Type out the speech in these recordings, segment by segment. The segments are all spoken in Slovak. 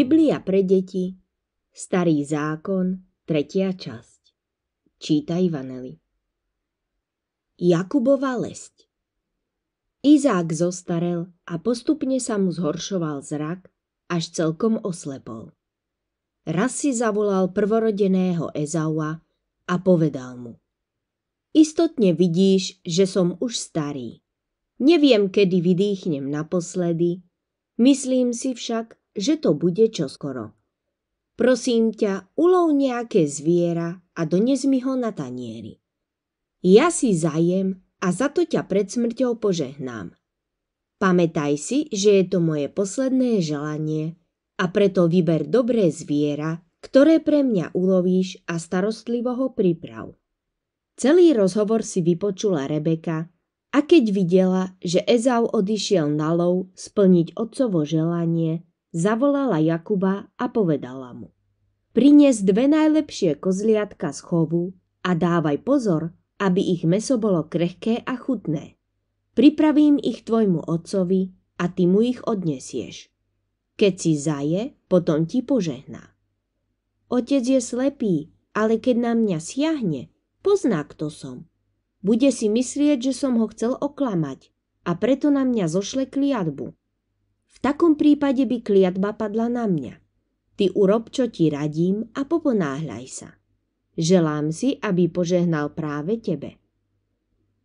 Biblia pre deti, Starý zákon, tretia časť. Číta Ivaneli. Jakubova lesť Izák zostarel a postupne sa mu zhoršoval zrak, až celkom oslepol. Raz si zavolal prvorodeného Ezaua a povedal mu Istotne vidíš, že som už starý. Neviem, kedy vydýchnem naposledy. Myslím si však, že to bude čoskoro. Prosím ťa, ulov nejaké zviera a dones mi ho na tanieri. Ja si zajem a za to ťa pred smrťou požehnám. Pamätaj si, že je to moje posledné želanie a preto vyber dobré zviera, ktoré pre mňa ulovíš a starostlivo ho priprav. Celý rozhovor si vypočula Rebeka a keď videla, že Ezau odišiel na lov splniť otcovo želanie, Zavolala Jakuba a povedala mu. Prinies dve najlepšie kozliatka z chovu a dávaj pozor, aby ich meso bolo krehké a chutné. Pripravím ich tvojmu otcovi a ty mu ich odnesieš. Keď si zaje, potom ti požehná. Otec je slepý, ale keď na mňa siahne, pozná, kto som. Bude si myslieť, že som ho chcel oklamať a preto na mňa zošle kliatbu. V takom prípade by kliatba padla na mňa. Ty urob, čo ti radím a poponáhľaj sa. Želám si, aby požehnal práve tebe.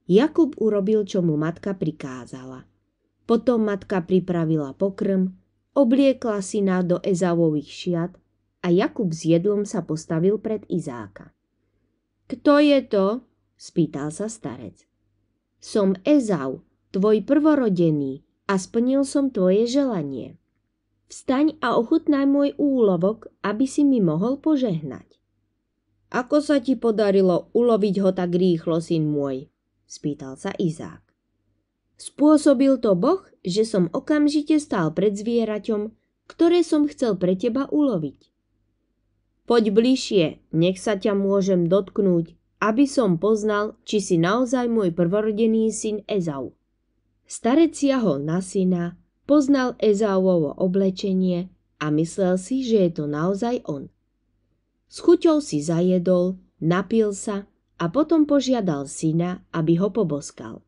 Jakub urobil, čo mu matka prikázala. Potom matka pripravila pokrm, obliekla syna do Ezavových šiat a Jakub s jedlom sa postavil pred Izáka. Kto je to? spýtal sa starec. Som Ezau, tvoj prvorodený, a splnil som tvoje želanie. Vstaň a ochutnaj môj úlovok, aby si mi mohol požehnať. Ako sa ti podarilo uloviť ho tak rýchlo, syn môj? spýtal sa Izák. Spôsobil to Boh, že som okamžite stál pred zvieraťom, ktoré som chcel pre teba uloviť. Poď bližšie, nech sa ťa môžem dotknúť, aby som poznal, či si naozaj môj prvorodený syn Ezau. Starec siahol na syna, poznal Ezauovo oblečenie a myslel si, že je to naozaj on. S chuťou si zajedol, napil sa a potom požiadal syna, aby ho poboskal.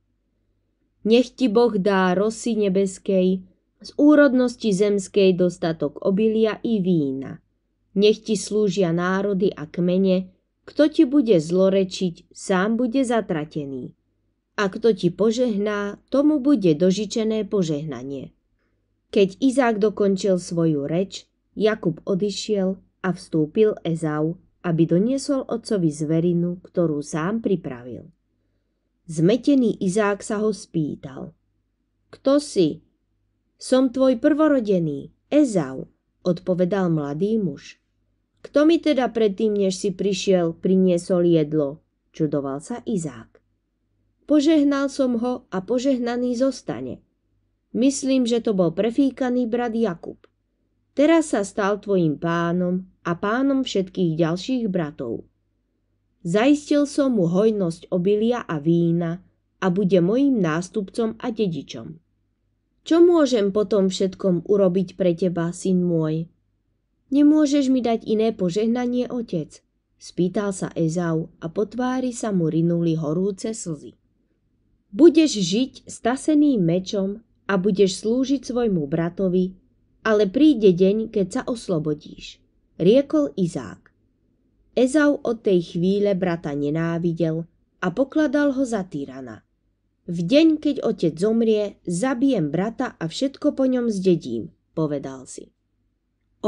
Nech ti Boh dá rosy nebeskej, z úrodnosti zemskej dostatok obilia i vína. Nech ti slúžia národy a kmene, kto ti bude zlorečiť, sám bude zatratený a kto ti požehná, tomu bude dožičené požehnanie. Keď Izák dokončil svoju reč, Jakub odišiel a vstúpil Ezau, aby doniesol otcovi zverinu, ktorú sám pripravil. Zmetený Izák sa ho spýtal. Kto si? Som tvoj prvorodený, Ezau, odpovedal mladý muž. Kto mi teda predtým, než si prišiel, priniesol jedlo? Čudoval sa Izák. Požehnal som ho a požehnaný zostane. Myslím, že to bol prefíkaný brat Jakub. Teraz sa stal tvojim pánom a pánom všetkých ďalších bratov. Zaistil som mu hojnosť obilia a vína a bude mojim nástupcom a dedičom. Čo môžem potom všetkom urobiť pre teba, syn môj? Nemôžeš mi dať iné požehnanie, otec? Spýtal sa Ezau a po tvári sa mu rinuli horúce slzy. Budeš žiť staseným mečom a budeš slúžiť svojmu bratovi, ale príde deň, keď sa oslobodíš, riekol Izák. Ezau od tej chvíle brata nenávidel a pokladal ho za tyrana. V deň, keď otec zomrie, zabijem brata a všetko po ňom zdedím, povedal si.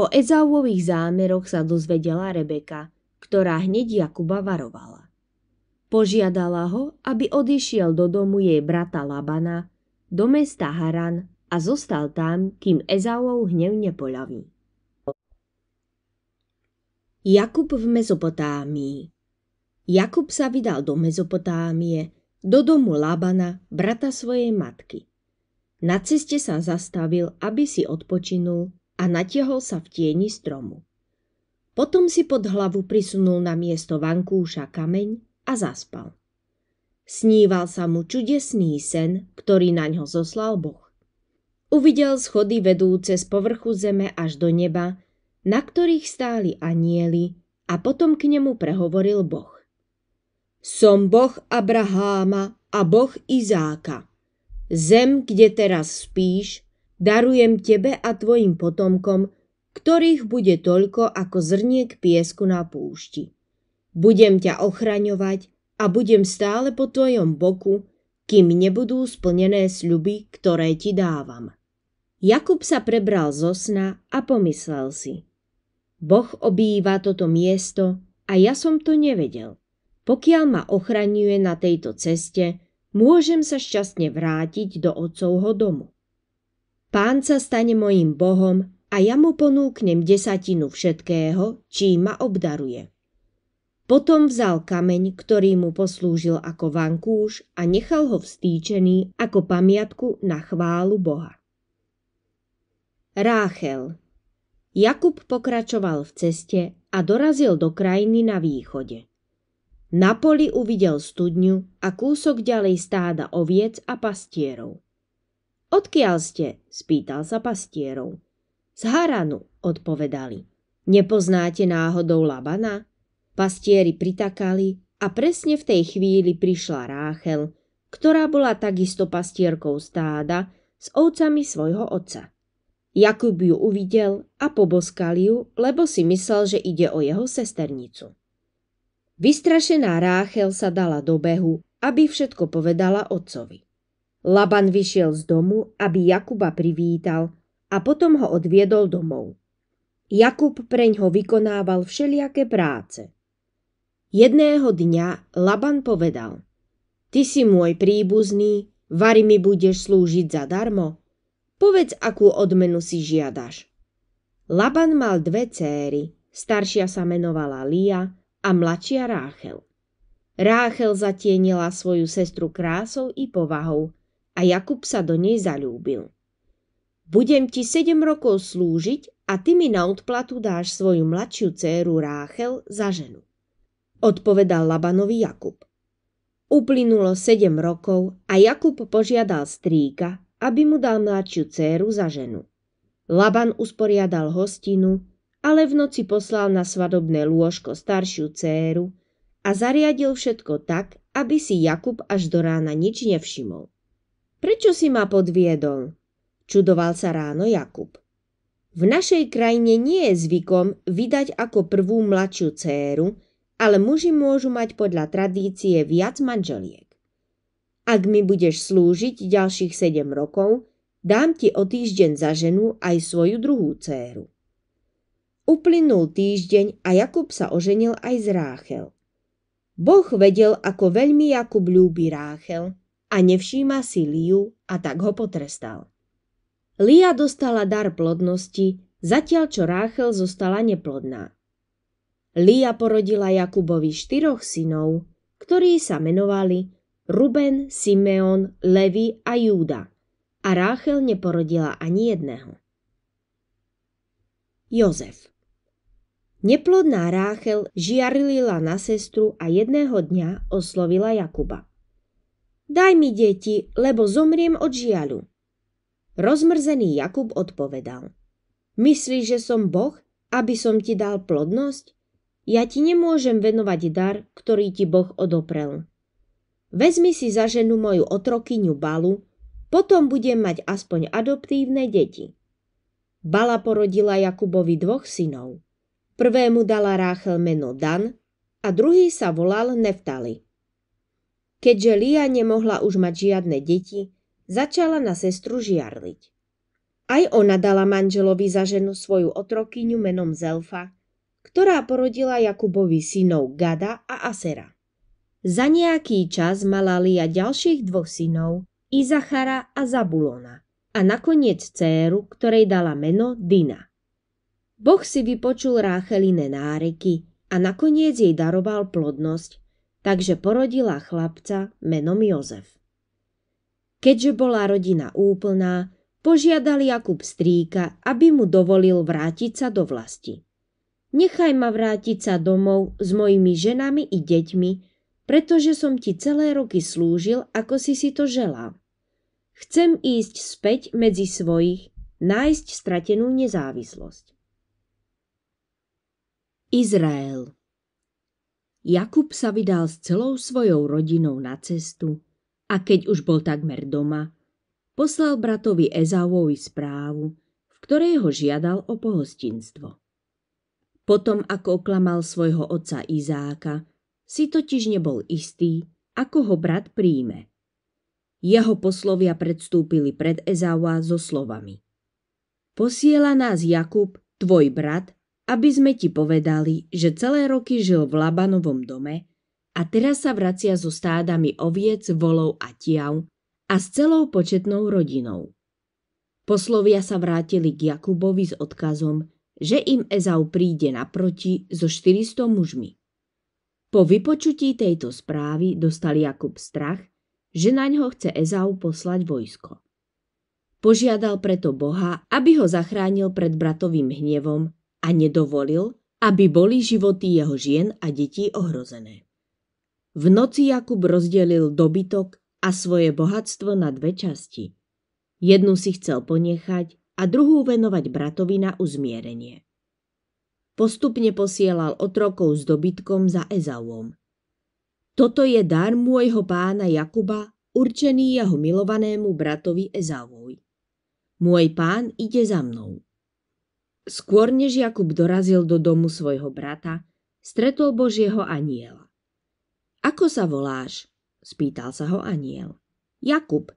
O Ezauových zámeroch sa dozvedela Rebeka, ktorá hneď Jakuba varovala. Požiadala ho, aby odišiel do domu jej brata Labana, do mesta Haran a zostal tam, kým Ezauov hnev nepoľaví. Jakub v Mezopotámii Jakub sa vydal do Mezopotámie, do domu Labana, brata svojej matky. Na ceste sa zastavil, aby si odpočinul a natiahol sa v tieni stromu. Potom si pod hlavu prisunul na miesto vankúša kameň a zaspal. Sníval sa mu čudesný sen, ktorý na ňo zoslal Boh. Uvidel schody vedúce z povrchu zeme až do neba, na ktorých stáli anieli a potom k nemu prehovoril Boh. Som Boh Abraháma a Boh Izáka. Zem, kde teraz spíš, darujem tebe a tvojim potomkom, ktorých bude toľko ako zrniek piesku na púšti. Budem ťa ochraňovať a budem stále po tvojom boku, kým nebudú splnené sľuby, ktoré ti dávam. Jakub sa prebral zo sna a pomyslel si. Boh obýva toto miesto a ja som to nevedel. Pokiaľ ma ochraňuje na tejto ceste, môžem sa šťastne vrátiť do otcovho domu. Pán sa stane mojim Bohom a ja mu ponúknem desatinu všetkého, čím ma obdaruje. Potom vzal kameň, ktorý mu poslúžil ako vankúš a nechal ho vstýčený ako pamiatku na chválu Boha. Ráchel Jakub pokračoval v ceste a dorazil do krajiny na východe. Na poli uvidel studňu a kúsok ďalej stáda oviec a pastierov. Odkiaľ ste? spýtal sa pastierov. Z Haranu, odpovedali. Nepoznáte náhodou Labana? Pastieri pritakali a presne v tej chvíli prišla Ráchel, ktorá bola takisto pastierkou stáda s ovcami svojho otca. Jakub ju uvidel a poboskal ju, lebo si myslel, že ide o jeho sesternicu. Vystrašená Ráchel sa dala do behu, aby všetko povedala otcovi. Laban vyšiel z domu, aby Jakuba privítal a potom ho odviedol domov. Jakub preň ho vykonával všelijaké práce. Jedného dňa Laban povedal, Ty si môj príbuzný, vari mi budeš slúžiť zadarmo. Povedz, akú odmenu si žiadaš. Laban mal dve céry, staršia sa menovala Lia a mladšia Ráchel. Ráchel zatienila svoju sestru krásou i povahou a Jakub sa do nej zalúbil. Budem ti sedem rokov slúžiť a ty mi na odplatu dáš svoju mladšiu céru Ráchel za ženu odpovedal Labanovi Jakub. Uplynulo sedem rokov a Jakub požiadal strýka, aby mu dal mladšiu céru za ženu. Laban usporiadal hostinu, ale v noci poslal na svadobné lôžko staršiu céru a zariadil všetko tak, aby si Jakub až do rána nič nevšimol. Prečo si ma podviedol? Čudoval sa ráno Jakub. V našej krajine nie je zvykom vydať ako prvú mladšiu céru, ale muži môžu mať podľa tradície viac manželiek. Ak mi budeš slúžiť ďalších 7 rokov, dám ti o týždeň za ženu aj svoju druhú dcéru. Uplynul týždeň a Jakub sa oženil aj z Ráchel. Boh vedel, ako veľmi Jakub ľúbi Ráchel a nevšíma si Liu a tak ho potrestal. Lia dostala dar plodnosti, zatiaľ čo Ráchel zostala neplodná. Lia porodila Jakubovi štyroch synov, ktorí sa menovali Ruben, Simeon, Levi a Júda. A Ráchel neporodila ani jedného. Jozef Neplodná Ráchel žiarlila na sestru a jedného dňa oslovila Jakuba. Daj mi deti, lebo zomriem od žiaľu. Rozmrzený Jakub odpovedal. Myslíš, že som Boh, aby som ti dal plodnosť? Ja ti nemôžem venovať dar, ktorý ti Boh odoprel. Vezmi si za ženu moju otrokyňu Balu, potom budem mať aspoň adoptívne deti. Bala porodila Jakubovi dvoch synov. Prvému dala Ráchel meno Dan a druhý sa volal Neftali. Keďže Lia nemohla už mať žiadne deti, začala na sestru žiarliť. Aj ona dala manželovi za ženu svoju otrokyňu menom Zelfa, ktorá porodila Jakubovi synov Gada a Asera. Za nejaký čas mala Lia ďalších dvoch synov, Izachara a Zabulona, a nakoniec céru, ktorej dala meno Dina. Boh si vypočul Rácheline náreky a nakoniec jej daroval plodnosť, takže porodila chlapca menom Jozef. Keďže bola rodina úplná, požiadal Jakub strýka, aby mu dovolil vrátiť sa do vlasti. Nechaj ma vrátiť sa domov s mojimi ženami i deťmi, pretože som ti celé roky slúžil, ako si si to želal. Chcem ísť späť medzi svojich, nájsť stratenú nezávislosť. Izrael Jakub sa vydal s celou svojou rodinou na cestu a keď už bol takmer doma, poslal bratovi Ezauovi správu, v ktorej ho žiadal o pohostinstvo. Potom, ako oklamal svojho otca Izáka, si totiž nebol istý, ako ho brat príjme. Jeho poslovia predstúpili pred Ezáva so slovami. Posiela nás Jakub, tvoj brat, aby sme ti povedali, že celé roky žil v Labanovom dome a teraz sa vracia so stádami oviec, volov a tiav a s celou početnou rodinou. Poslovia sa vrátili k Jakubovi s odkazom, že im Ezau príde naproti so 400 mužmi. Po vypočutí tejto správy dostal Jakub strach, že na ňo chce Ezau poslať vojsko. Požiadal preto Boha, aby ho zachránil pred bratovým hnevom a nedovolil, aby boli životy jeho žien a detí ohrozené. V noci Jakub rozdelil dobytok a svoje bohatstvo na dve časti. Jednu si chcel ponechať a druhú venovať bratovi na uzmierenie. Postupne posielal otrokov s dobytkom za Ezauom. Toto je dar môjho pána Jakuba, určený jeho milovanému bratovi Ezauovi. Môj pán ide za mnou. Skôr než Jakub dorazil do domu svojho brata, stretol Božieho aniela. Ako sa voláš? spýtal sa ho aniel. Jakub.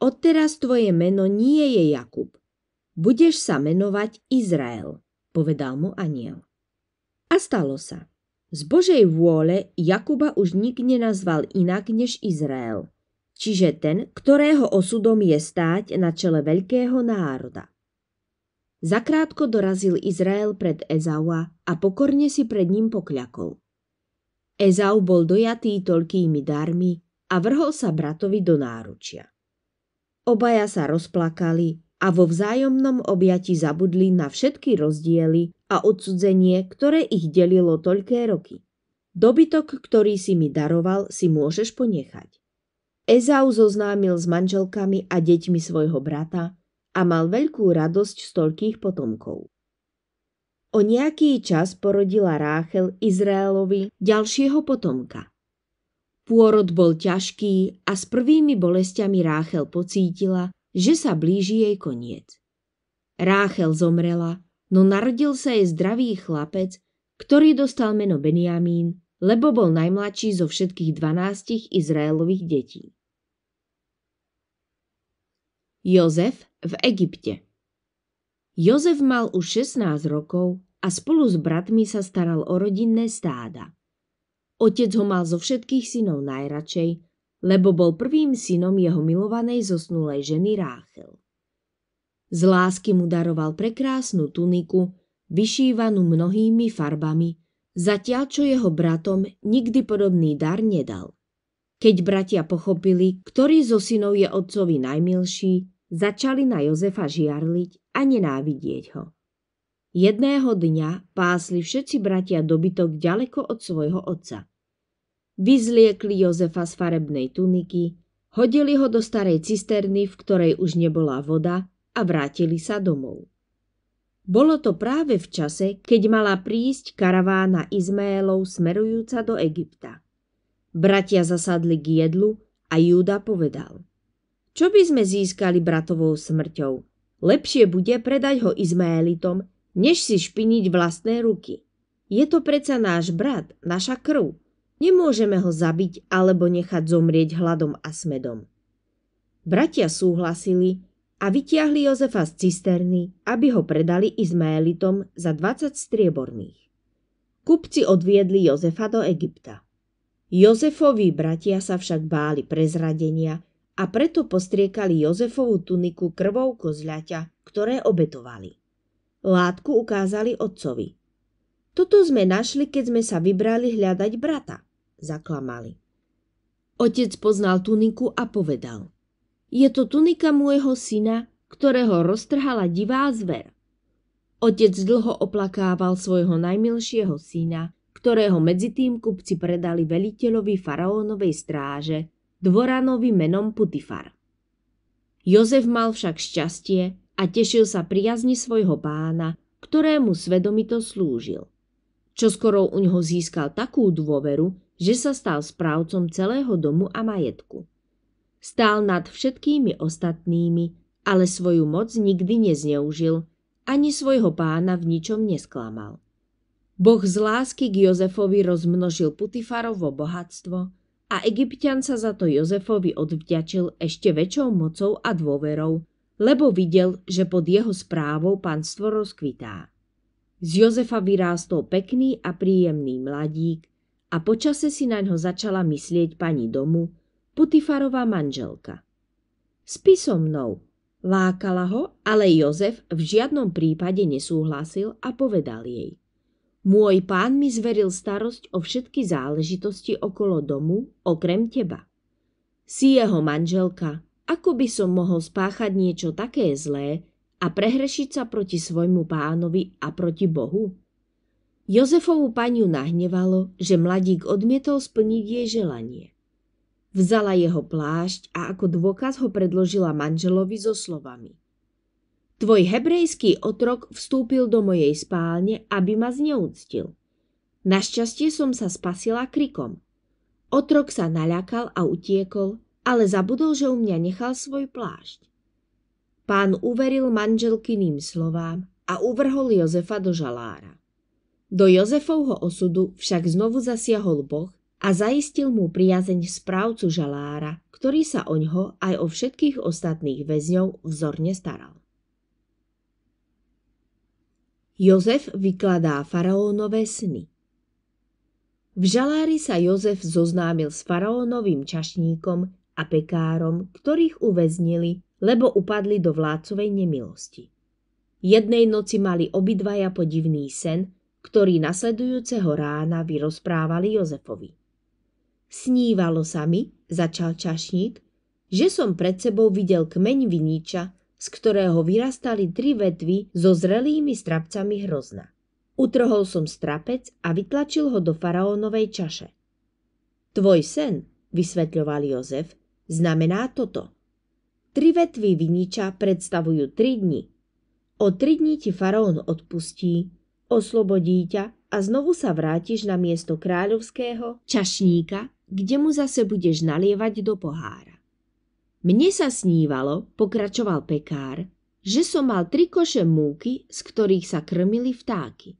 Odteraz tvoje meno nie je Jakub, budeš sa menovať Izrael, povedal mu aniel. A stalo sa. Z Božej vôle Jakuba už nik nenazval inak než Izrael, čiže ten, ktorého osudom je stáť na čele veľkého národa. Zakrátko dorazil Izrael pred Ezaua a pokorne si pred ním pokľakol. Ezau bol dojatý toľkými darmi a vrhol sa bratovi do náručia. Obaja sa rozplakali a vo vzájomnom objati zabudli na všetky rozdiely a odsudzenie, ktoré ich delilo toľké roky. Dobytok, ktorý si mi daroval, si môžeš ponechať. Ezau zoznámil s manželkami a deťmi svojho brata a mal veľkú radosť z toľkých potomkov. O nejaký čas porodila Ráchel Izraelovi ďalšieho potomka. Pôrod bol ťažký a s prvými bolestiami Ráchel pocítila, že sa blíži jej koniec. Ráchel zomrela, no narodil sa jej zdravý chlapec, ktorý dostal meno Benjamín, lebo bol najmladší zo všetkých dvanástich Izraelových detí. Jozef v Egypte Jozef mal už 16 rokov a spolu s bratmi sa staral o rodinné stáda. Otec ho mal zo všetkých synov najradšej, lebo bol prvým synom jeho milovanej zosnulej ženy Ráchel. Z lásky mu daroval prekrásnu tuniku, vyšívanú mnohými farbami, zatiaľ čo jeho bratom nikdy podobný dar nedal. Keď bratia pochopili, ktorý zo synov je otcovi najmilší, začali na Jozefa žiarliť a nenávidieť ho. Jedného dňa pásli všetci bratia dobytok ďaleko od svojho otca vyzliekli Jozefa z farebnej tuniky, hodili ho do starej cisterny, v ktorej už nebola voda a vrátili sa domov. Bolo to práve v čase, keď mala prísť karavána Izmaelov smerujúca do Egypta. Bratia zasadli k jedlu a Júda povedal. Čo by sme získali bratovou smrťou? Lepšie bude predať ho Izmaelitom, než si špiniť vlastné ruky. Je to preca náš brat, naša krv Nemôžeme ho zabiť alebo nechať zomrieť hladom a smedom. Bratia súhlasili a vytiahli Jozefa z cisterny, aby ho predali Izmaelitom za 20 strieborných. Kupci odviedli Jozefa do Egypta. Jozefovi bratia sa však báli prezradenia a preto postriekali Jozefovú tuniku krvou kozľaťa, ktoré obetovali. Látku ukázali otcovi. Toto sme našli, keď sme sa vybrali hľadať brata – zaklamali. Otec poznal tuniku a povedal – je to tunika môjho syna, ktorého roztrhala divá zver. Otec dlho oplakával svojho najmilšieho syna, ktorého medzi tým kupci predali veliteľovi faraónovej stráže, dvoranovi menom Putifar. Jozef mal však šťastie a tešil sa priazni svojho pána, ktorému svedomito slúžil. Čo skoro u ňoho získal takú dôveru, že sa stal správcom celého domu a majetku. Stál nad všetkými ostatnými, ale svoju moc nikdy nezneužil, ani svojho pána v ničom nesklamal. Boh z lásky k Jozefovi rozmnožil Putifarovo bohatstvo a egyptian sa za to Jozefovi odvďačil ešte väčšou mocou a dôverou, lebo videl, že pod jeho správou panstvo rozkvitá. Z Jozefa vyrástol pekný a príjemný mladík, a počase si na ňo začala myslieť pani domu, Putifarová manželka. Spí so mnou, lákala ho, ale Jozef v žiadnom prípade nesúhlasil a povedal jej. Môj pán mi zveril starosť o všetky záležitosti okolo domu, okrem teba. Si jeho manželka, ako by som mohol spáchať niečo také zlé a prehrešiť sa proti svojmu pánovi a proti Bohu? Jozefovu paniu nahnevalo, že mladík odmietol splniť jej želanie. Vzala jeho plášť a ako dôkaz ho predložila manželovi so slovami. Tvoj hebrejský otrok vstúpil do mojej spálne, aby ma zneúctil. Našťastie som sa spasila krikom. Otrok sa naľakal a utiekol, ale zabudol, že u mňa nechal svoj plášť. Pán uveril manželkyným slovám a uvrhol Jozefa do žalára. Do Jozefovho osudu však znovu zasiahol Boh a zaistil mu priazeň správcu žalára, ktorý sa o ňo aj o všetkých ostatných väzňov vzorne staral. Jozef vykladá faraónové sny V žalári sa Jozef zoznámil s faraónovým čašníkom a pekárom, ktorých uväznili, lebo upadli do vládcovej nemilosti. Jednej noci mali obidvaja podivný sen – ktorý nasledujúceho rána vyrozprávali Jozefovi. Snívalo sa mi, začal čašník, že som pred sebou videl kmeň viníča, z ktorého vyrastali tri vetvy so zrelými strapcami hrozna. Utrhol som strapec a vytlačil ho do faraónovej čaše. Tvoj sen, vysvetľoval Jozef, znamená toto. Tri vetvy viniča predstavujú tri dni. O tri dni ti faraón odpustí, oslobodí ťa a znovu sa vrátiš na miesto kráľovského čašníka, kde mu zase budeš nalievať do pohára. Mne sa snívalo, pokračoval pekár, že som mal tri koše múky, z ktorých sa krmili vtáky.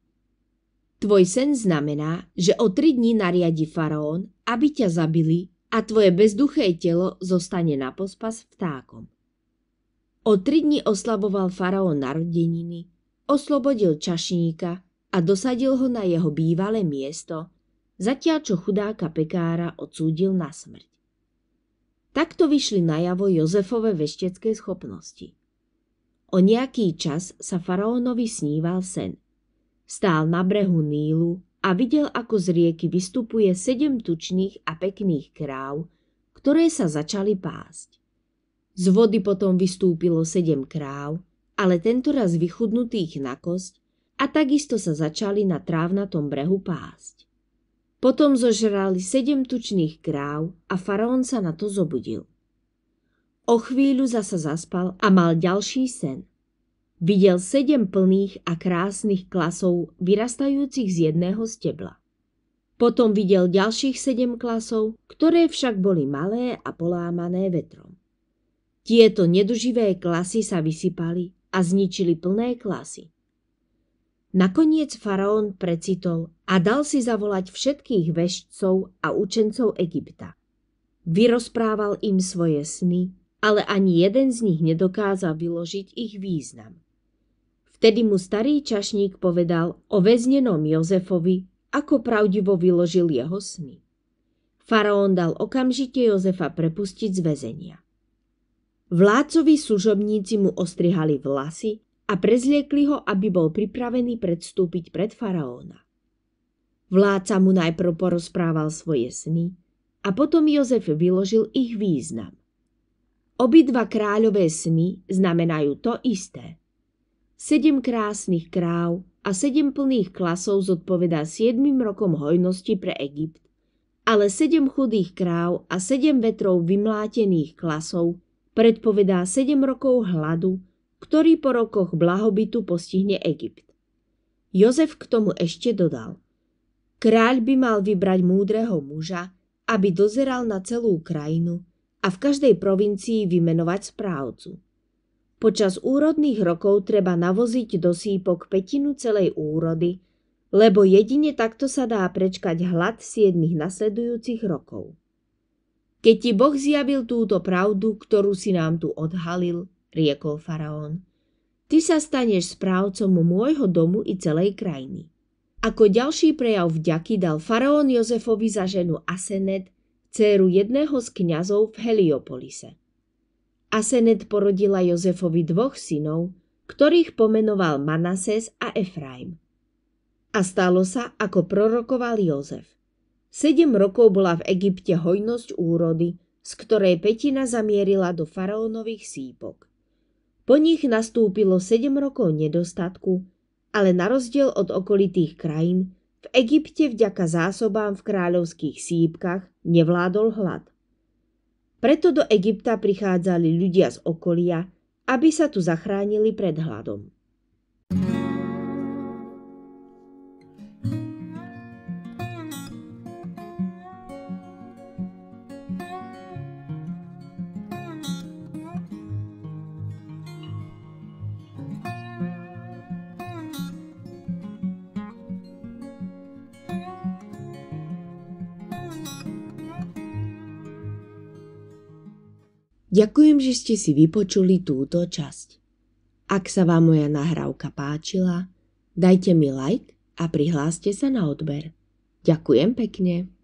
Tvoj sen znamená, že o tri dní nariadi faraón, aby ťa zabili a tvoje bezduché telo zostane na pospas vtákom. O tri dni oslaboval faraón narodeniny oslobodil čašníka a dosadil ho na jeho bývalé miesto, zatiaľ čo chudáka pekára odsúdil na smrť. Takto vyšli najavo Jozefove veštecké schopnosti. O nejaký čas sa faraónovi sníval sen. Stál na brehu Nílu a videl, ako z rieky vystupuje sedem tučných a pekných kráv, ktoré sa začali pásť. Z vody potom vystúpilo sedem kráv ale tentoraz vychudnutých na kosť a takisto sa začali na trávnatom brehu pásť. Potom zožrali sedem tučných kráv a faraón sa na to zobudil. O chvíľu zasa zaspal a mal ďalší sen. Videl sedem plných a krásnych klasov vyrastajúcich z jedného stebla. Potom videl ďalších sedem klasov, ktoré však boli malé a polámané vetrom. Tieto neduživé klasy sa vysypali a zničili plné klasy. Nakoniec faraón precitol a dal si zavolať všetkých vešcov a učencov Egypta. Vyrozprával im svoje sny, ale ani jeden z nich nedokázal vyložiť ich význam. Vtedy mu starý čašník povedal o väznenom Jozefovi, ako pravdivo vyložil jeho sny. Faraón dal okamžite Jozefa prepustiť z väzenia. Vládcovi služobníci mu ostrihali vlasy a prezliekli ho, aby bol pripravený predstúpiť pred faraóna. Vládca mu najprv porozprával svoje sny a potom Jozef vyložil ich význam. Obidva kráľové sny znamenajú to isté. Sedem krásnych kráv a sedem plných klasov zodpovedá siedmým rokom hojnosti pre Egypt, ale sedem chudých kráv a sedem vetrov vymlátených klasov predpovedá 7 rokov hladu, ktorý po rokoch blahobytu postihne Egypt. Jozef k tomu ešte dodal. Kráľ by mal vybrať múdreho muža, aby dozeral na celú krajinu a v každej provincii vymenovať správcu. Počas úrodných rokov treba navoziť do sípok petinu celej úrody, lebo jedine takto sa dá prečkať hlad 7 nasledujúcich rokov. Keď ti Boh zjavil túto pravdu, ktorú si nám tu odhalil, riekol faraón, ty sa staneš správcom môjho domu i celej krajiny. Ako ďalší prejav vďaky dal faraón Jozefovi za ženu Asenet, dceru jedného z kňazov v Heliopolise. Asenet porodila Jozefovi dvoch synov, ktorých pomenoval Manases a Efraim. A stalo sa, ako prorokoval Jozef. Sedem rokov bola v Egypte hojnosť úrody, z ktorej petina zamierila do faraónových sípok. Po nich nastúpilo sedem rokov nedostatku, ale na rozdiel od okolitých krajín, v Egypte vďaka zásobám v kráľovských sípkach nevládol hlad. Preto do Egypta prichádzali ľudia z okolia, aby sa tu zachránili pred hladom. Ďakujem, že ste si vypočuli túto časť. Ak sa vám moja nahrávka páčila, dajte mi like a prihláste sa na odber. Ďakujem pekne.